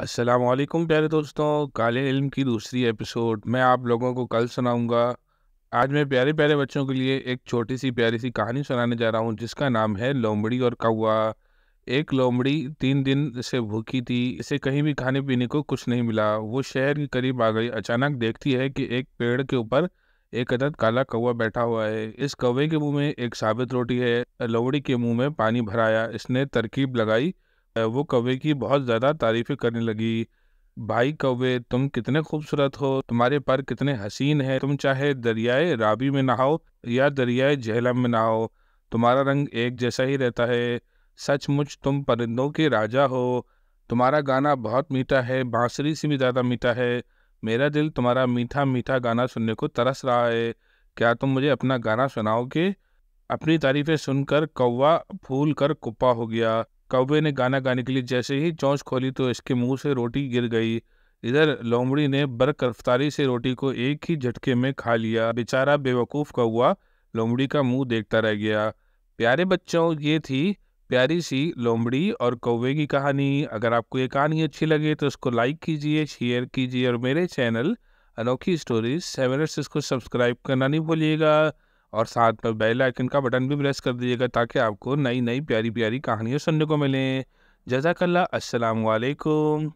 असलम प्यारे दोस्तों काले इल्म की दूसरी एपिसोड मैं आप लोगों को कल सुनाऊंगा आज मैं प्यारे प्यारे बच्चों के लिए एक छोटी सी प्यारी सी कहानी सुनाने जा रहा हूँ जिसका नाम है लोमड़ी और कौआ एक लोमड़ी तीन दिन से भूखी थी इसे कहीं भी खाने पीने को कुछ नहीं मिला वो शहर के करीब आ गई अचानक देखती है कि एक पेड़ के ऊपर एक अदद काला कौवा बैठा हुआ है इस कौवे के मुंह में एक साबित रोटी है लोमड़ी के मुंह में पानी भराया इसने तरकीब लगाई वो कौवे की बहुत ज़्यादा तारीफ़ें करने लगी भाई कौवे तुम कितने खूबसूरत हो तुम्हारे पर कितने हसीन है तुम चाहे दरियाए राबी में नहाओ या दरियाए झेलम में नहाओ तुम्हारा रंग एक जैसा ही रहता है सचमुच तुम परिंदों के राजा हो तुम्हारा गाना बहुत मीठा है बांसुरी से भी ज़्यादा मीठा है मेरा दिल तुम्हारा मीठा मीठा गाना सुनने को तरस रहा है क्या तुम मुझे अपना गाना सुनाओगे अपनी तारीफ़ें सुनकर कौवा फूल कर कुप्पा हो गया कौवे ने गाना गाने के लिए जैसे ही चौंच खोली तो इसके मुंह से रोटी गिर गई इधर लोमड़ी ने बर्क रफ्तारी से रोटी को एक ही झटके में खा लिया बेचारा बेवकूफ़ कौआ लोमड़ी का मुंह देखता रह गया प्यारे बच्चों ये थी प्यारी सी लोमड़ी और कौवे की कहानी अगर आपको ये कहानी अच्छी लगे तो उसको लाइक कीजिए शेयर कीजिए और मेरे चैनल अनोखी स्टोरीज सेवन को सब्सक्राइब करना नहीं भूलिएगा और साथ में बेल आइकन का बटन भी प्रेस कर दीजिएगा ताकि आपको नई नई प्यारी प्यारी कहानियाँ सुनने को मिलें जजाकल्ला असलकुम